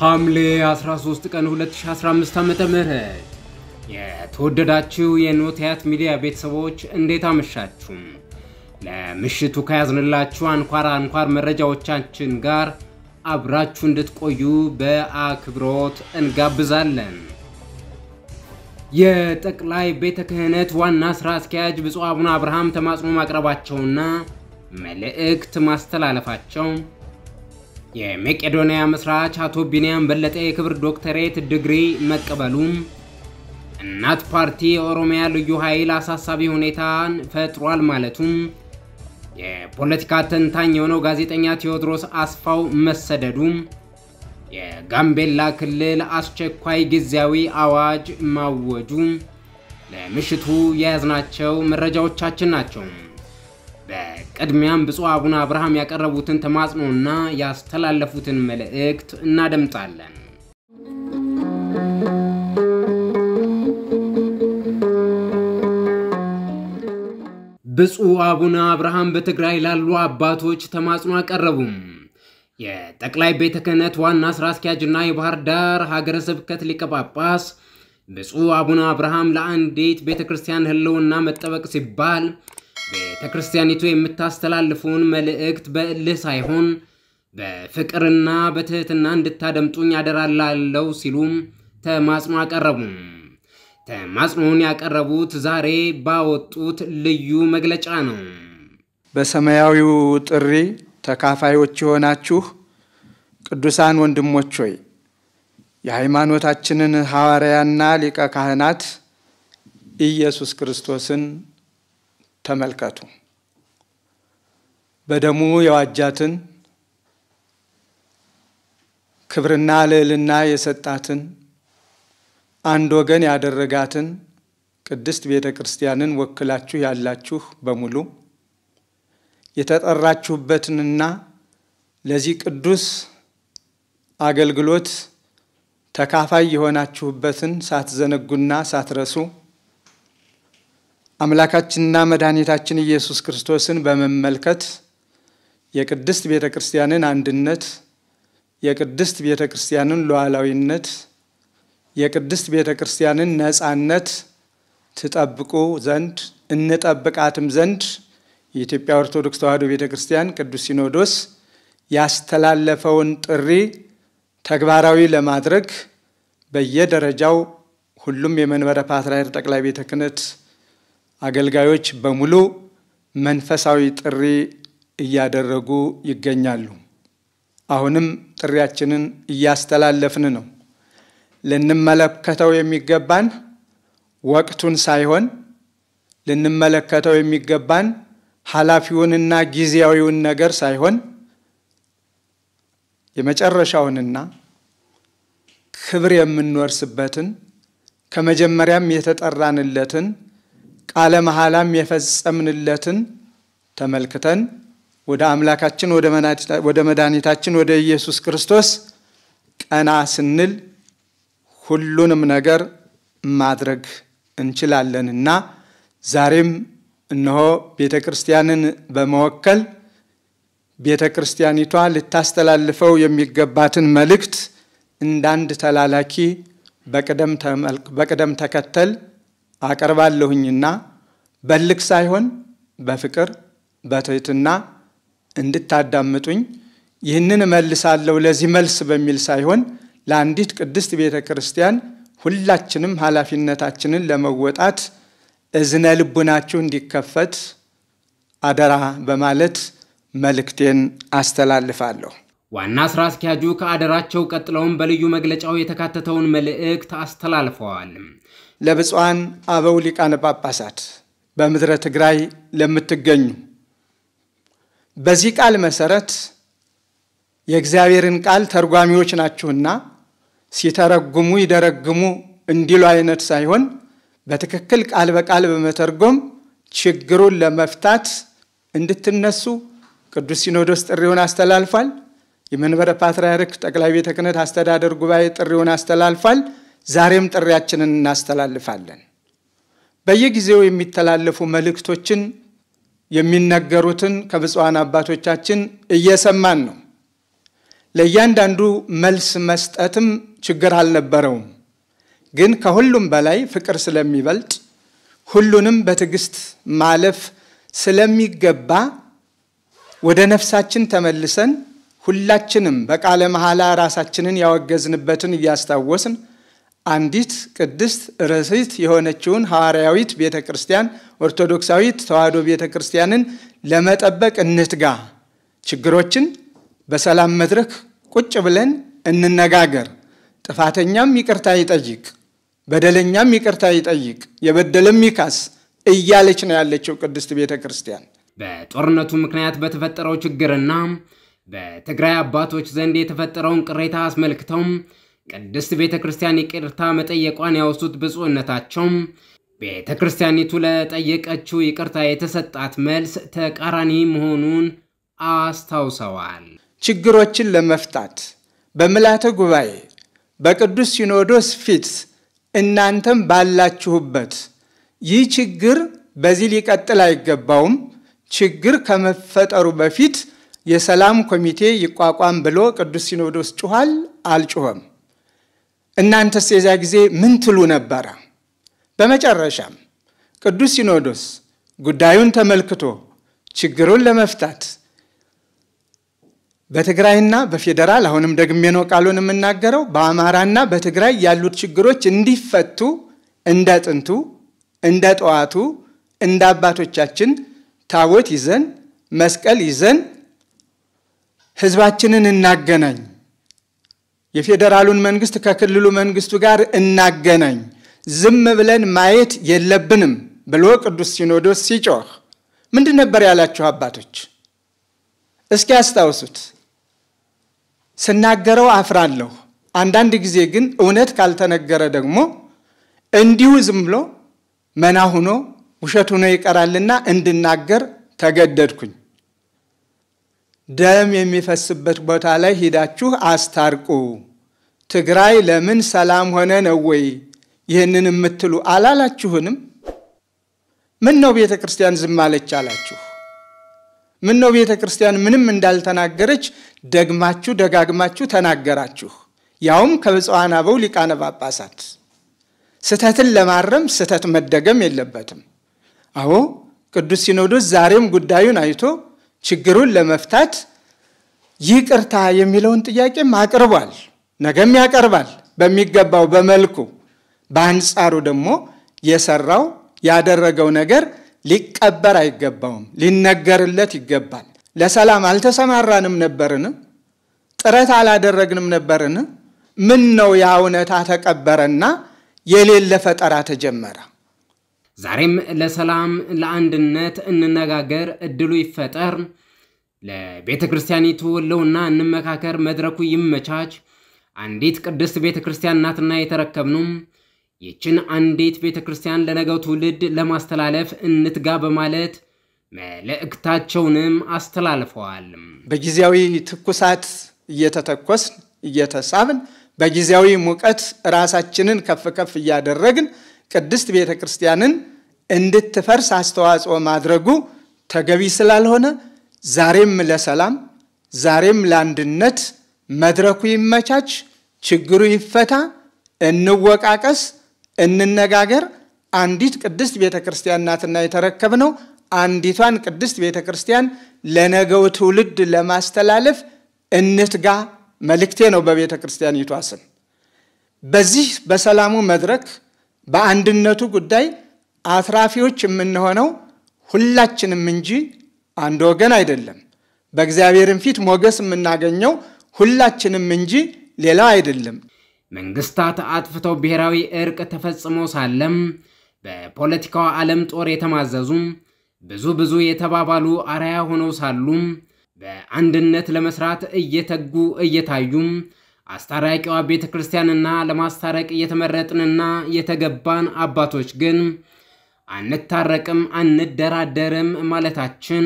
ሐምሌ 13 ቀን 2015 ዓ.ም የተወደዳችሁ የኖቲያት ሚዲያ ቤተሰቦች እንዴት አመሻችሁ? ለምሽቱ ከያዝንላችሁ አንኳር አንኳር መረጃዎቻችን ጋር አብራችሁ እንድትቆዩ በአክብሮት እንጋብዛለን። የጠቅላይ ቤተ ክህነት ዋና ሥራ አስኪያጅ ብፁዕ አቡነ አብርሃም ተማጽኖ ማቅረባቸውና መልእክት ማስተላለፋቸው የመቄዶንያ መስራች አቶ ቢንያም በለጠ የክብር ዶክተሬት ዲግሪ መቀበሉም እናት ፓርቲ የኦሮሚያ ልዩ ኃይል አሳሳቢ ሁኔታን ፈጥሯል ማለቱም የፖለቲካ ተንታኝ የሆነው ጋዜጠኛ ቴዎድሮስ አስፋው መሰደዱም የጋምቤላ ክልል አስቸኳይ ጊዜያዊ አዋጅ ማወጁ ለምሽቱ የያዝናቸው መረጃዎቻችን ናቸው። ቅድሚያም ብፁዕ አቡነ አብርሃም ያቀረቡትን ተማጽኖና ያስተላለፉትን መልእክት እናደምጣለን። ብፁዕ አቡነ አብርሃም በትግራይ ላሉ አባቶች ተማጽኖ አቀረቡም። የጠቅላይ ቤተ ክህነት ዋና ስራ አስኪያጅና የባህር ዳር ሀገረ ስብከት ሊቀ ጳጳስ ብፁዕ አቡነ አብርሃም ለአንዲት ቤተ ክርስቲያን ህልውና መጠበቅ ሲባል ቤተ ክርስቲያኒቱ የምታስተላልፈውን መልእክት በእልህ ሳይሆን በፍቅርና በትህትና እንድታደምጡኝ ያደራላለው ሲሉም ተማጽኖ አቀረቡ። ተማጽኖውን ያቀረቡት ዛሬ ባወጡት ልዩ መግለጫ ነው። በሰማያዊው ጥሪ ተካፋዮች የሆናችሁ ቅዱሳን ወንድሞች ሆይ የሃይማኖታችንን ሐዋርያና ሊቀ ካህናት ኢየሱስ ክርስቶስን ተመልከቱ። በደሙ የዋጃትን ክብርና ልዕልና የሰጣትን አንድ ወገን ያደረጋትን ቅድስት ቤተ ክርስቲያንን ወክላችሁ ያላችሁ በሙሉ የተጠራችሁበትንና ለዚህ ቅዱስ አገልግሎት ተካፋይ የሆናችሁበትን ሳትዘነጉና ሳትረሱ አምላካችንና መድኃኒታችን ኢየሱስ ክርስቶስን በመመልከት የቅድስት ቤተ ክርስቲያንን አንድነት፣ የቅድስት ቤተ ክርስቲያንን ሉዓላዊነት፣ የቅድስት ቤተ ክርስቲያንን ነፃነት ትጠብቁ ዘንድ እንጠብቃትም ዘንድ የኢትዮጵያ ኦርቶዶክስ ተዋሕዶ ቤተ ክርስቲያን ቅዱስ ሲኖዶስ ያስተላለፈውን ጥሪ ተግባራዊ ለማድረግ በየደረጃው ሁሉም የመንበረ ፓትርያርክ ጠቅላይ ቤተ ክህነት አገልጋዮች በሙሉ መንፈሳዊ ጥሪ እያደረጉ ይገኛሉ። አሁንም ጥሪያችንን እያስተላለፍን ነው። ልንመለከተው የሚገባን ወቅቱን ሳይሆን ልንመለከተው የሚገባን ኃላፊውንና ጊዜያዊውን ነገር ሳይሆን የመጨረሻውንና ክብር የምንወርስበትን ከመጀመሪያም የተጠራንለትን ቃለ መሐላም የፈጸምንለትን ተመልክተን ወደ አምላካችን ወደ መድኃኒታችን ወደ ኢየሱስ ክርስቶስ ቀና ስንል ሁሉንም ነገር ማድረግ እንችላለንና ዛሬም እነሆ ቤተ ክርስቲያንን በመወከል ቤተ ክርስቲያኒቷ ልታስተላልፈው የሚገባትን መልእክት እንዳንድ ተላላኪ በቅደም ተከተል አቀርባለሁኝና በልክ ሳይሆን በፍቅር በትህትና እንድታዳምጡኝ ይህንን እመልሳለሁ ለዚህ መልስ በሚል ሳይሆን ለአንዲት ቅድስት ቤተ ክርስቲያን ሁላችንም ኃላፊነታችንን ለመወጣት እዝነ ልቡናችሁ እንዲከፈት አደራ በማለት መልእክቴን አስተላልፋለሁ። ዋና ስራ አስኪያጁ ከአደራቸው ቀጥለውም በልዩ መግለጫው የተካተተውን መልእክት አስተላልፈዋል። ለብፁዓን አበው ሊቃነ ጳጳሳት በምድረ ትግራይ ለምትገኙ በዚህ ቃል መሰረት የእግዚአብሔርን ቃል ተርጓሚዎች ናችሁና ሲተረጉሙ ይደረግሙ እንዲሉ አይነት ሳይሆን በትክክል ቃል በቃል በመተርጎም ችግሩን ለመፍታት እንድትነሱ ቅዱስ ሲኖዶስ ጥሪውን አስተላልፏል። የመንበረ ፓትርያርክ ጠቅላይ ቤተ ክህነት አስተዳደር ጉባኤ ጥሪውን አስተላልፏል። ዛሬም ጥሪያችንን እናስተላልፋለን። በየጊዜው የሚተላለፉ መልእክቶችን የሚነገሩትን ከብፁዓን አባቶቻችን እየሰማን ነው። ለእያንዳንዱ መልስ መስጠትም ችግር አልነበረውም። ግን ከሁሉም በላይ ፍቅር ስለሚበልጥ ሁሉንም በትዕግስት ማለፍ ስለሚገባ ወደ ነፍሳችን ተመልሰን ሁላችንም በቃለ መሐላ ራሳችንን ያወገዝንበትን እያስታወስን አንዲት ቅድስት ርዕሲት የሆነችውን ሐዋርያዊት ቤተ ክርስቲያን ኦርቶዶክሳዊት ተዋህዶ ቤተ ክርስቲያንን ለመጠበቅ እንትጋ። ችግሮችን በሰላም መድረክ ቁጭ ብለን እንነጋገር። ጥፋተኛም ይቅርታ ይጠይቅ፣ በደለኛም ይቅርታ ይጠይቅ፣ የበደለም ይካስ እያለች ነው ያለችው ቅድስት ቤተ ክርስቲያን። በጦርነቱ ምክንያት በተፈጠረው ችግርና በትግራይ አባቶች ዘንድ የተፈጠረውን ቅሬታ አስመልክተውም ቅድስት ቤተ ክርስቲያን ይቅርታ መጠየቋን ያወሱት ብፁዕነታቸውም ቤተ ክርስቲያኒቱ ለጠየቀችው ይቅርታ የተሰጣት መልስ ተቃራኒ መሆኑን አስታውሰዋል። ችግሮችን ለመፍታት በምልዓተ ጉባኤ በቅዱስ ሲኖዶስ ፊት እናንተም ባላችሁበት ይህ ችግር በዚህ ሊቀጥል አይገባውም፣ ችግር ከመፈጠሩ በፊት የሰላም ኮሚቴ ይቋቋም ብሎ ቅዱስ ሲኖዶስ ጩኋል፣ አልጩኸም። እናንተስ የዚያ ጊዜ ምን ትሉ ነበረ? በመጨረሻም ቅዱስ ሲኖዶስ ጉዳዩን ተመልክቶ ችግሩን ለመፍታት በትግራይና በፌዴራል አሁንም ደግሜ ነው ቃሉን የምናገረው፣ በአማራና በትግራይ ያሉት ችግሮች እንዲፈቱ እንደ ጥንቱ እንደ ጠዋቱ እንደ አባቶቻችን ታቦት ይዘን መስቀል ይዘን ህዝባችንን እናገናኝ የፌዴራሉን መንግስት ከክልሉ መንግስቱ ጋር እናገናኝ፣ ዝም ብለን ማየት የለብንም ብሎ ቅዱስ ሲኖዶስ ሲጮህ ምንድን ነበር ያላችሁ አባቶች? እስኪ አስታውሱት። ስናገረው አፍራለሁ። አንዳንድ ጊዜ ግን እውነት ካልተነገረ ደግሞ እንዲሁ ዝም ብሎ መና ሁኖ ውሸት ሁኖ ይቀራልና እንድናገር ተገደድኩኝ። ደም የሚፈስበት ቦታ ላይ ሂዳችሁ አስታርቁ። ትግራይ ለምን ሰላም ሆነ ነው ወይ ይህንን የምትሉ አላላችሁንም? ምን ነው ቤተ ክርስቲያን ዝም አለች አላችሁ? ምን ነው ቤተ ክርስቲያን ምንም እንዳልተናገረች ደግማችሁ ደጋግማችሁ ተናገራችሁ፣ ያውም ከብፁዓን አበው ሊቃነ ጳጳሳት። ስህተትን ለማረም ስህተት መደገም የለበትም። አዎ ቅዱስ ሲኖዶስ ዛሬም ጉዳዩን አይቶ ችግሩን ለመፍታት ይቅርታ የሚለውን ጥያቄም አቅርቧል። ነገም ያቀርባል በሚገባው በመልኩ። በአንጻሩ ደግሞ የሰራው ያደረገው ነገር ሊቀበር አይገባውም፣ ሊነገርለት ይገባል። ለሰላም አልተሰማራንም ነበርን? ጥረት አላደረግንም ነበርን? ምን ነው ያ እውነታ ተቀበረና የሌለ ፈጠራ ተጀመረ? ዛሬም ለሰላም ለአንድነት እንነጋገር፣ እድሉ ይፈጠር፣ ለቤተ ክርስቲያኒቱ ህልውና እንመካከር፣ መድረኩ ይመቻች። አንዲት ቅድስት ቤተ ክርስቲያን ናትና የተረከብኑም ይችን አንዲት ቤተ ክርስቲያን ለነገው ትውልድ ለማስተላለፍ እንትጋ በማለት መልእክታቸውንም አስተላልፈዋል። በጊዜያዊ ትኩሳት እየተተኮስን እየተሳብን፣ በጊዜያዊ ሙቀት ራሳችንን ከፍ ከፍ እያደረግን ቅድስት ቤተ ክርስቲያንን እንድትፈርስ አስተዋጽኦ ማድረጉ ተገቢ ስላልሆነ ዛሬም ለሰላም ዛሬም ለአንድነት መድረኩ ይመቻች፣ ችግሩ ይፈታ፣ እንወቃቀስ፣ እንነጋገር። አንዲት ቅድስት ቤተ ክርስቲያን ናትና የተረከብነው አንዲቷን ቅድስት ቤተ ክርስቲያን ለነገው ትውልድ ለማስተላለፍ እንትጋ መልእክቴ ነው በቤተ ክርስቲያኒቷ ስም። በዚህ በሰላሙ መድረክ በአንድነቱ ጉዳይ አትራፊዎች የምንሆነው ሁላችንም እንጂ አንድ ወገን አይደለም። በእግዚአብሔርም ፊት ሞገስ የምናገኘው ሁላችንም እንጂ ሌላው አይደለም። መንግስታት አጥፍተው ብሔራዊ እርቅ ተፈጽሞ ሳለም በፖለቲካው ዓለም ጦር የተማዘዙም ብዙ ብዙ የተባባሉ አርያ ሆነው ሳሉም በአንድነት ለመስራት እየተጉ እየታዩም። አስታራቂዋ ቤተ ክርስቲያንና ለማስታረቅ እየተመረጥንና የተገባን አባቶች ግን አንታረቅም፣ አንደራደርም ማለታችን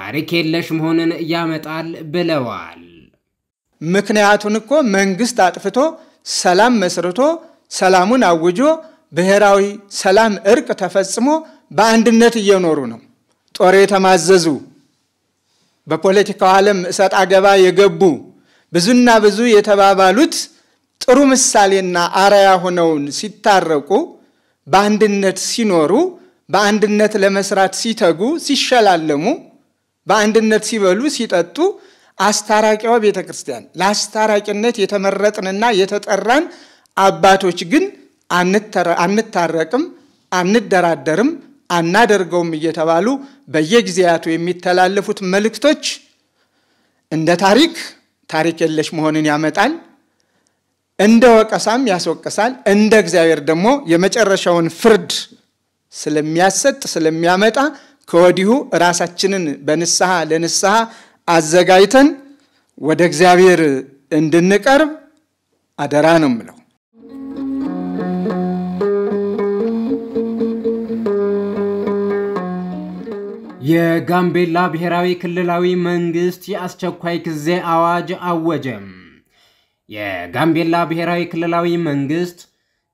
ታሪክ የለሽ መሆንን ያመጣል ብለዋል። ምክንያቱን እኮ መንግስት አጥፍቶ ሰላም መስርቶ ሰላሙን አውጆ ብሔራዊ ሰላም እርቅ ተፈጽሞ በአንድነት እየኖሩ ነው። ጦር የተማዘዙ በፖለቲካው ዓለም እሰጥ አገባ የገቡ ብዙና ብዙ የተባባሉት ጥሩ ምሳሌና አራያ ሆነውን ሲታረቁ፣ በአንድነት ሲኖሩ፣ በአንድነት ለመስራት ሲተጉ፣ ሲሸላለሙ፣ በአንድነት ሲበሉ፣ ሲጠጡ አስታራቂዋ ቤተ ክርስቲያን ለአስታራቂነት የተመረጥንና የተጠራን አባቶች ግን አንታረቅም፣ አንደራደርም፣ አናደርገውም እየተባሉ በየጊዜያቱ የሚተላለፉት መልእክቶች እንደ ታሪክ ታሪክ የለሽ መሆንን ያመጣል። እንደ ወቀሳም ያስወቅሳል። እንደ እግዚአብሔር ደግሞ የመጨረሻውን ፍርድ ስለሚያሰጥ ስለሚያመጣ ከወዲሁ ራሳችንን በንስሐ ለንስሐ አዘጋጅተን ወደ እግዚአብሔር እንድንቀርብ አደራ ነው ምለው። የጋምቤላ ብሔራዊ ክልላዊ መንግስት የአስቸኳይ ጊዜ አዋጅ አወጀ። የጋምቤላ ብሔራዊ ክልላዊ መንግስት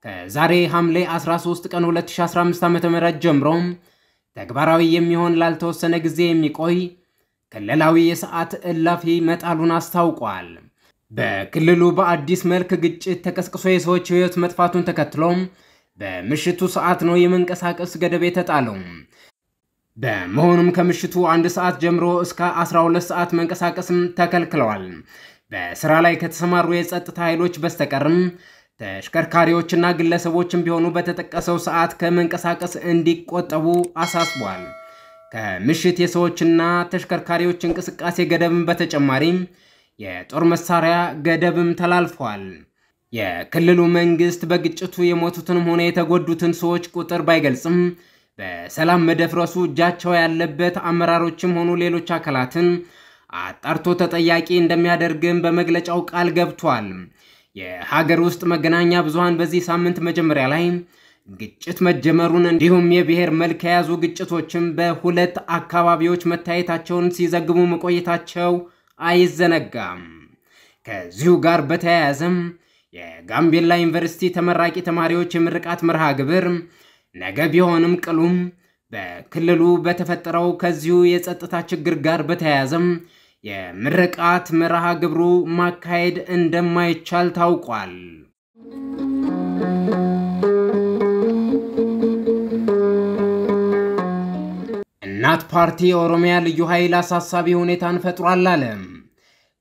ከዛሬ ሐምሌ 13 ቀን 2015 ዓ ም ጀምሮ ተግባራዊ የሚሆን ላልተወሰነ ጊዜ የሚቆይ ክልላዊ የሰዓት እላፊ መጣሉን አስታውቋል። በክልሉ በአዲስ መልክ ግጭት ተቀስቅሶ የሰዎች ሕይወት መጥፋቱን ተከትሎ በምሽቱ ሰዓት ነው የመንቀሳቀስ ገደብ የተጣለው። በመሆኑም ከምሽቱ አንድ ሰዓት ጀምሮ እስከ 12 ሰዓት መንቀሳቀስም ተከልክለዋል። በስራ ላይ ከተሰማሩ የጸጥታ ኃይሎች በስተቀርም ተሽከርካሪዎችና ግለሰቦችም ቢሆኑ በተጠቀሰው ሰዓት ከመንቀሳቀስ እንዲቆጠቡ አሳስቧል። ከምሽት የሰዎችና ተሽከርካሪዎች እንቅስቃሴ ገደብም በተጨማሪም የጦር መሳሪያ ገደብም ተላልፏል። የክልሉ መንግስት በግጭቱ የሞቱትንም ሆነ የተጎዱትን ሰዎች ቁጥር ባይገልጽም በሰላም መደፍረሱ እጃቸው ያለበት አመራሮችም ሆኑ ሌሎች አካላትን አጣርቶ ተጠያቂ እንደሚያደርግም በመግለጫው ቃል ገብቷል። የሀገር ውስጥ መገናኛ ብዙሃን በዚህ ሳምንት መጀመሪያ ላይ ግጭት መጀመሩን እንዲሁም የብሔር መልክ የያዙ ግጭቶችም በሁለት አካባቢዎች መታየታቸውን ሲዘግቡ መቆየታቸው አይዘነጋም። ከዚሁ ጋር በተያያዘም የጋምቤላ ዩኒቨርሲቲ ተመራቂ ተማሪዎች የምርቃት መርሃ ግብር ነገ ቢሆንም ቅሉም በክልሉ በተፈጠረው ከዚሁ የጸጥታ ችግር ጋር በተያያዘም የምርቃት መርሃ ግብሩ ማካሄድ እንደማይቻል ታውቋል። እናት ፓርቲ የኦሮሚያ ልዩ ኃይል አሳሳቢ ሁኔታን ፈጥሯል አለ።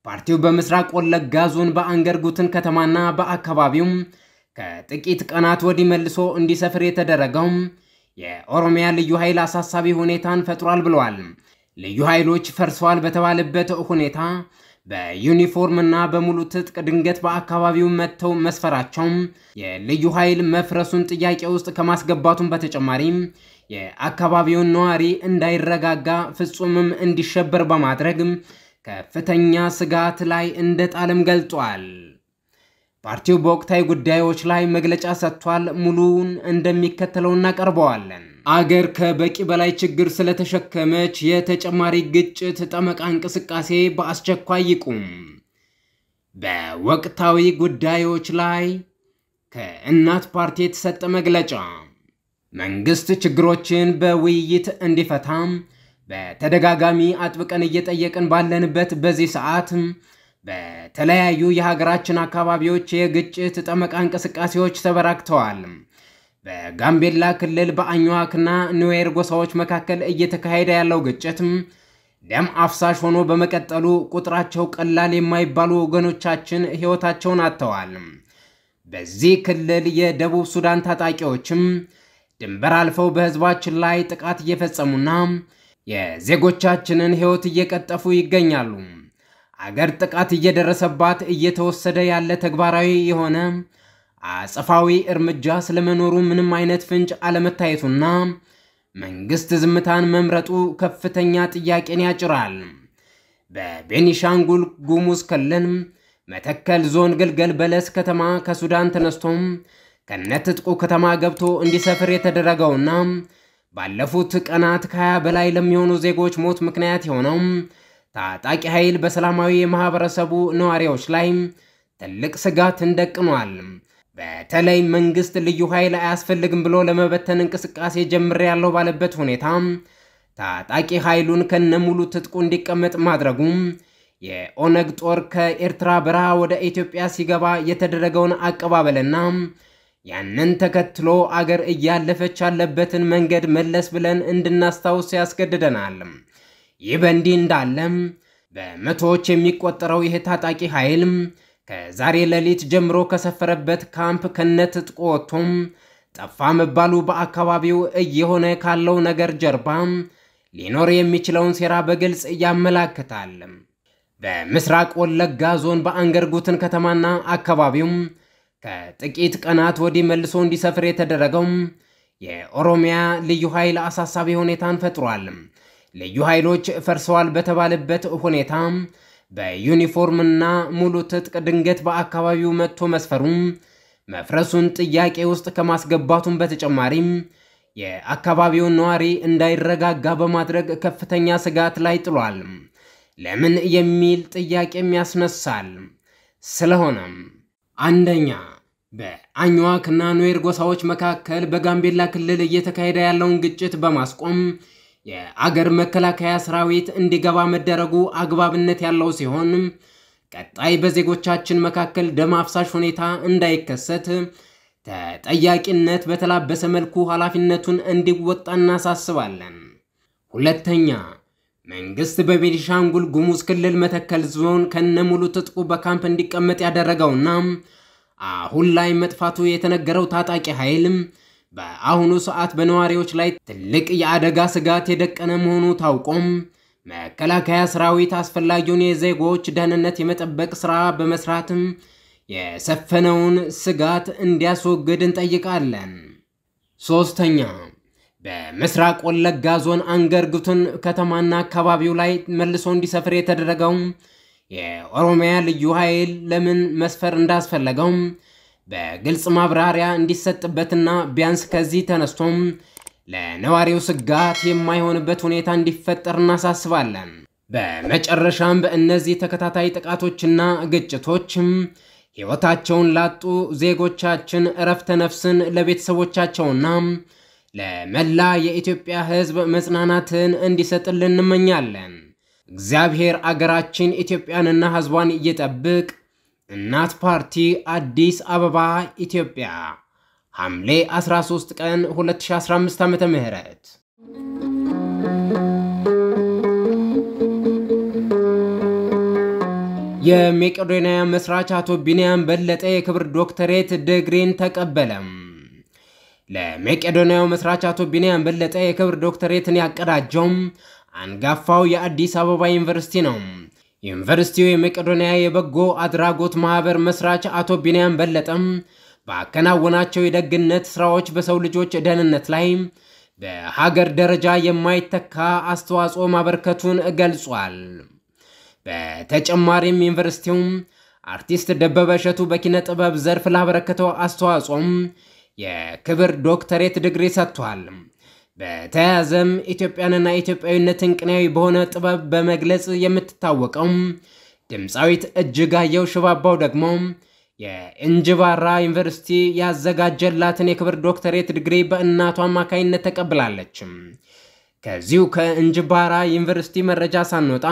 ፓርቲው በምስራቅ ወለጋ ዞን በአንገር ጉትን ከተማና በአካባቢውም ከጥቂት ቀናት ወዲህ መልሶ እንዲሰፍር የተደረገውም የኦሮሚያ ልዩ ኃይል አሳሳቢ ሁኔታን ፈጥሯል ብለዋል። ልዩ ኃይሎች ፈርሰዋል በተባለበት ሁኔታ በዩኒፎርም እና በሙሉ ትጥቅ ድንገት በአካባቢው መጥተው መስፈራቸውም የልዩ ኃይል መፍረሱን ጥያቄ ውስጥ ከማስገባቱም በተጨማሪም የአካባቢውን ነዋሪ እንዳይረጋጋ ፍጹምም እንዲሸበር በማድረግ ከፍተኛ ስጋት ላይ እንደጣለም ገልጧል። ፓርቲው በወቅታዊ ጉዳዮች ላይ መግለጫ ሰጥቷል። ሙሉውን እንደሚከተለው እናቀርበዋለን። አገር ከበቂ በላይ ችግር ስለተሸከመች የተጨማሪ ግጭት ጠመቃ እንቅስቃሴ በአስቸኳይ ይቁም። በወቅታዊ ጉዳዮች ላይ ከእናት ፓርቲ የተሰጠ መግለጫ መንግስት ችግሮችን በውይይት እንዲፈታም በተደጋጋሚ አጥብቀን እየጠየቅን ባለንበት በዚህ ሰዓት በተለያዩ የሀገራችን አካባቢዎች የግጭት ጠመቃ እንቅስቃሴዎች ተበራክተዋል። በጋምቤላ ክልል በአኝዋክና ኑዌር ጎሳዎች መካከል እየተካሄደ ያለው ግጭት ደም አፍሳሽ ሆኖ በመቀጠሉ ቁጥራቸው ቀላል የማይባሉ ወገኖቻችን ሕይወታቸውን አጥተዋል። በዚህ ክልል የደቡብ ሱዳን ታጣቂዎችም ድንበር አልፈው በሕዝባችን ላይ ጥቃት እየፈጸሙና የዜጎቻችንን ሕይወት እየቀጠፉ ይገኛሉ። አገር ጥቃት እየደረሰባት እየተወሰደ ያለ ተግባራዊ የሆነ አጽፋዊ እርምጃ ስለመኖሩ ምንም አይነት ፍንጭ አለመታየቱና መንግስት ዝምታን መምረጡ ከፍተኛ ጥያቄን ያጭራል። በቤኒሻንጉል ጉሙዝ ክልል መተከል ዞን ግልገል በለስ ከተማ ከሱዳን ተነስቶም ከነትጥቁ ከተማ ገብቶ እንዲሰፍር የተደረገውና ባለፉት ቀናት ከ20 በላይ ለሚሆኑ ዜጎች ሞት ምክንያት የሆነው ታጣቂ ኃይል በሰላማዊ የማህበረሰቡ ነዋሪዎች ላይም ትልቅ ስጋትን ደቅኗል። በተለይ መንግስት ልዩ ኃይል አያስፈልግም ብሎ ለመበተን እንቅስቃሴ ጀምር ያለው ባለበት ሁኔታ ታጣቂ ኃይሉን ከነሙሉ ትጥቁ እንዲቀመጥ ማድረጉም የኦነግ ጦር ከኤርትራ በረሃ ወደ ኢትዮጵያ ሲገባ የተደረገውን አቀባበልና ያንን ተከትሎ አገር እያለፈች ያለበትን መንገድ መለስ ብለን እንድናስታውስ ያስገድደናል። ይህ በእንዲህ እንዳለም በመቶዎች የሚቆጠረው ይህ ታጣቂ ኃይል ከዛሬ ሌሊት ጀምሮ ከሰፈረበት ካምፕ ከነት ጥቆቱም ጠፋ መባሉ በአካባቢው እየሆነ ካለው ነገር ጀርባ ሊኖር የሚችለውን ሴራ በግልጽ ያመላክታል። በምስራቅ ወለጋ ዞን በአንገርጉትን ከተማና አካባቢው ከጥቂት ቀናት ወዲህ መልሶ እንዲሰፍር የተደረገው የኦሮሚያ ልዩ ኃይል አሳሳቢ ሁኔታን ፈጥሯል። ልዩ ኃይሎች ፈርሰዋል በተባለበት ሁኔታ በዩኒፎርምና ሙሉ ትጥቅ ድንገት በአካባቢው መጥቶ መስፈሩም መፍረሱን ጥያቄ ውስጥ ከማስገባቱም በተጨማሪም የአካባቢውን ነዋሪ እንዳይረጋጋ በማድረግ ከፍተኛ ስጋት ላይ ጥሏል። ለምን የሚል ጥያቄም ያስነሳል። ስለሆነም አንደኛ በአኝዋክና ኑዌር ጎሳዎች መካከል በጋምቤላ ክልል እየተካሄደ ያለውን ግጭት በማስቆም የአገር መከላከያ ሰራዊት እንዲገባ መደረጉ አግባብነት ያለው ሲሆን ቀጣይ በዜጎቻችን መካከል ደም አፍሳሽ ሁኔታ እንዳይከሰት ተጠያቂነት በተላበሰ መልኩ ኃላፊነቱን እንዲወጣ እናሳስባለን። ሁለተኛ፣ መንግስት በቤኒሻንጉል ጉሙዝ ክልል መተከል ዞን ከነሙሉ ትጥቁ በካምፕ እንዲቀመጥ ያደረገውና አሁን ላይ መጥፋቱ የተነገረው ታጣቂ ኃይልም በአሁኑ ሰዓት በነዋሪዎች ላይ ትልቅ የአደጋ ስጋት የደቀነ መሆኑ ታውቆም መከላከያ ሰራዊት አስፈላጊውን የዜጎች ደህንነት የመጠበቅ ስራ በመስራትም የሰፈነውን ስጋት እንዲያስወግድ እንጠይቃለን። ሶስተኛ በምስራቅ ወለጋ ዞን አንገርግቱን ከተማና አካባቢው ላይ መልሶ እንዲሰፍር የተደረገው የኦሮሚያ ልዩ ኃይል ለምን መስፈር እንዳስፈለገው በግልጽ ማብራሪያ እንዲሰጥበትና ቢያንስ ከዚህ ተነስቶም ለነዋሪው ስጋት የማይሆንበት ሁኔታ እንዲፈጠር እናሳስባለን። በመጨረሻም በእነዚህ ተከታታይ ጥቃቶችና ግጭቶችም ሕይወታቸውን ላጡ ዜጎቻችን እረፍተ ነፍስን ለቤተሰቦቻቸውና ለመላ የኢትዮጵያ ሕዝብ መጽናናትን እንዲሰጥልን እንመኛለን። እግዚአብሔር አገራችን ኢትዮጵያንና ሕዝቧን እየጠብቅ እናት ፓርቲ አዲስ አበባ ኢትዮጵያ ሐምሌ 13 ቀን 2015 ም የመቄዶንያ መስራች አቶ ቢንያም በለጠ የክብር ዶክተሬት ድግሪን ተቀበለም። ለመቄዶንያው መስራች አቶ ቢንያም በለጠ የክብር ዶክተሬትን ያቀዳጀውም አንጋፋው የአዲስ አበባ ዩኒቨርሲቲ ነው። ዩኒቨርሲቲው የመቄዶንያ የበጎ አድራጎት ማህበር መስራች አቶ ቢንያም በለጠም ባከናወናቸው የደግነት ስራዎች በሰው ልጆች ደህንነት ላይ በሀገር ደረጃ የማይተካ አስተዋጽኦ ማበርከቱን ገልጿል። በተጨማሪም ዩኒቨርሲቲውም አርቲስት ደበበ እሸቱ በኪነ ጥበብ ዘርፍ ላበረከተው አስተዋጽኦም የክብር ዶክተሬት ድግሪ ሰጥቷል። በተያያዘም ኢትዮጵያንና ኢትዮጵያዊነትን ቅኔያዊ በሆነ ጥበብ በመግለጽ የምትታወቀው ድምፃዊት እጅጋየሁ ሽባባው ደግሞ የእንጅባራ ዩኒቨርሲቲ ያዘጋጀላትን የክብር ዶክተሬት ድግሪ በእናቷ አማካኝነት ተቀብላለች። ከዚሁ ከእንጅባራ ዩኒቨርሲቲ መረጃ ሳንወጣ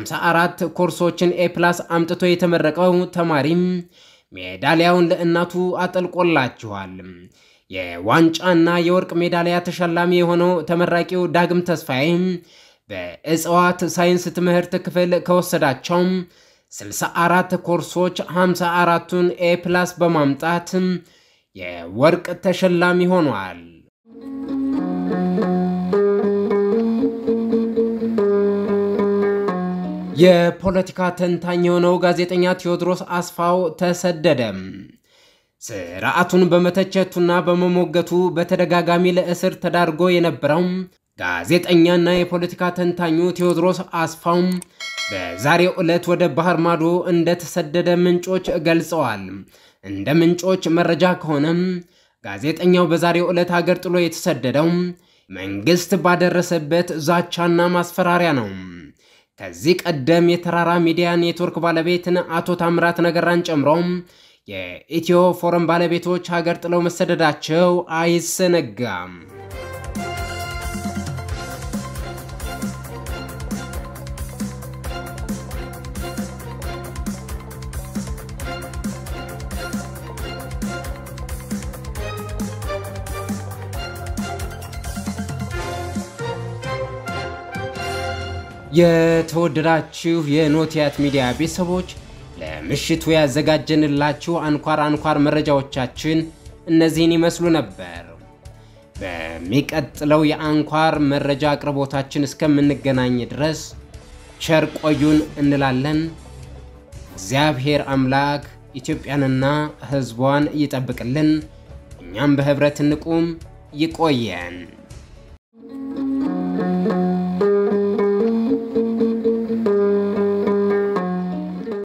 54 ኮርሶችን ኤፕላስ አምጥቶ የተመረቀው ተማሪም ሜዳሊያውን ለእናቱ አጠልቆላችኋል። የዋንጫና የወርቅ ሜዳሊያ ተሸላሚ የሆነው ተመራቂው ዳግም ተስፋዬም በእጽዋት ሳይንስ ትምህርት ክፍል ከወሰዳቸው 64 ኮርሶች 54ቱን ኤ ፕላስ በማምጣት የወርቅ ተሸላሚ ሆኗል። የፖለቲካ ተንታኝ የሆነው ጋዜጠኛ ቴዎድሮስ አስፋው ተሰደደም። ስርዓቱን በመተቸቱና በመሞገቱ በተደጋጋሚ ለእስር ተዳርጎ የነበረው ጋዜጠኛና የፖለቲካ ተንታኙ ቴዎድሮስ አስፋውም በዛሬው ዕለት ወደ ባህር ማዶ እንደተሰደደ ምንጮች ገልጸዋል። እንደ ምንጮች መረጃ ከሆነም ጋዜጠኛው በዛሬው ዕለት አገር ጥሎ የተሰደደው መንግስት ባደረሰበት ዛቻና ማስፈራሪያ ነው። ከዚህ ቀደም የተራራ ሚዲያ ኔትወርክ ባለቤትን አቶ ታምራት ነገራን ጨምረውም የኢትዮ ፎረም ባለቤቶች ሀገር ጥለው መሰደዳቸው አይዘነጋም። የተወደዳችሁ የኖቲያት ሚዲያ ቤተሰቦች ለምሽቱ ያዘጋጀንላችሁ አንኳር አንኳር መረጃዎቻችን እነዚህን ይመስሉ ነበር። በሚቀጥለው የአንኳር መረጃ አቅርቦታችን እስከምንገናኝ ድረስ ቸር ቆዩን እንላለን። እግዚአብሔር አምላክ ኢትዮጵያንና ሕዝቧን ይጠብቅልን። እኛም በህብረት እንቁም። ይቆየን።